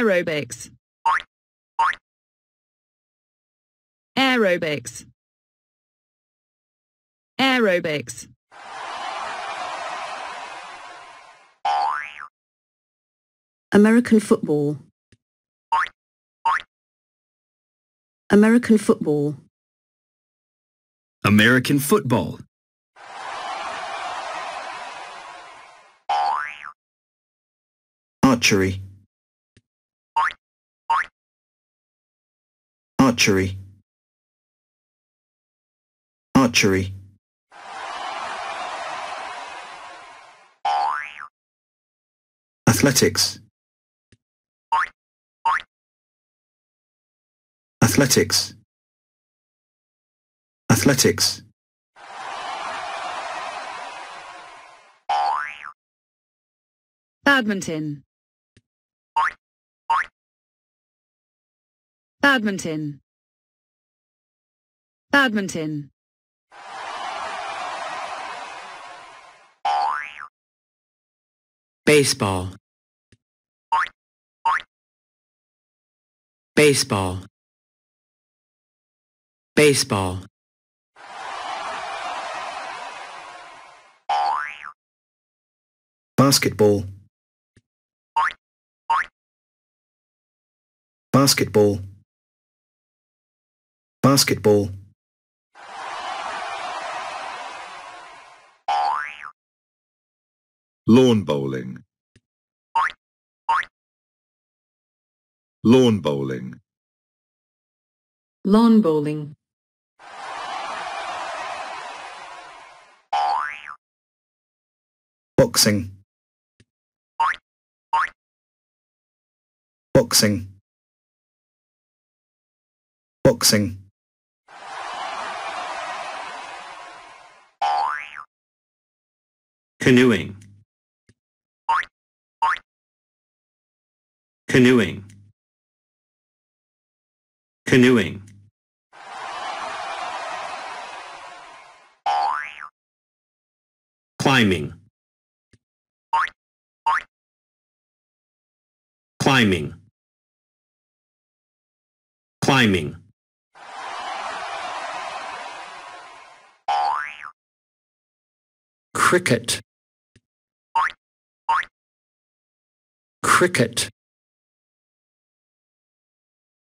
aerobics aerobics aerobics American football American football American football Archery Archery. Archery. Athletics. Athletics. Athletics. Badminton. badminton badminton baseball baseball baseball basketball basketball basketball lawn bowling lawn bowling lawn bowling boxing boxing boxing canoeing canoeing canoeing climbing climbing climbing cricket cricket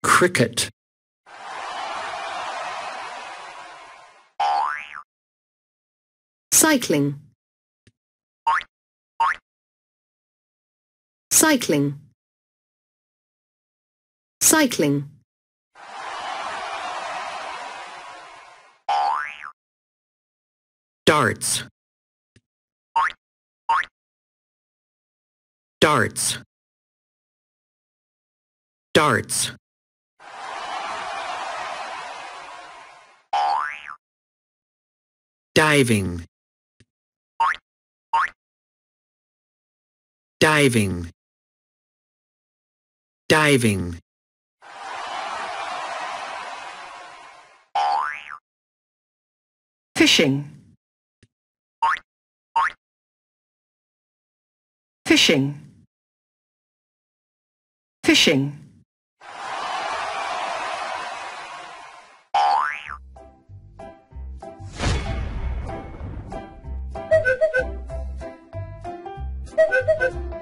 cricket cycling cycling cycling darts darts starts. Diving. Diving. Diving. Fishing. Fishing. Fishing. Ha ha ha ha!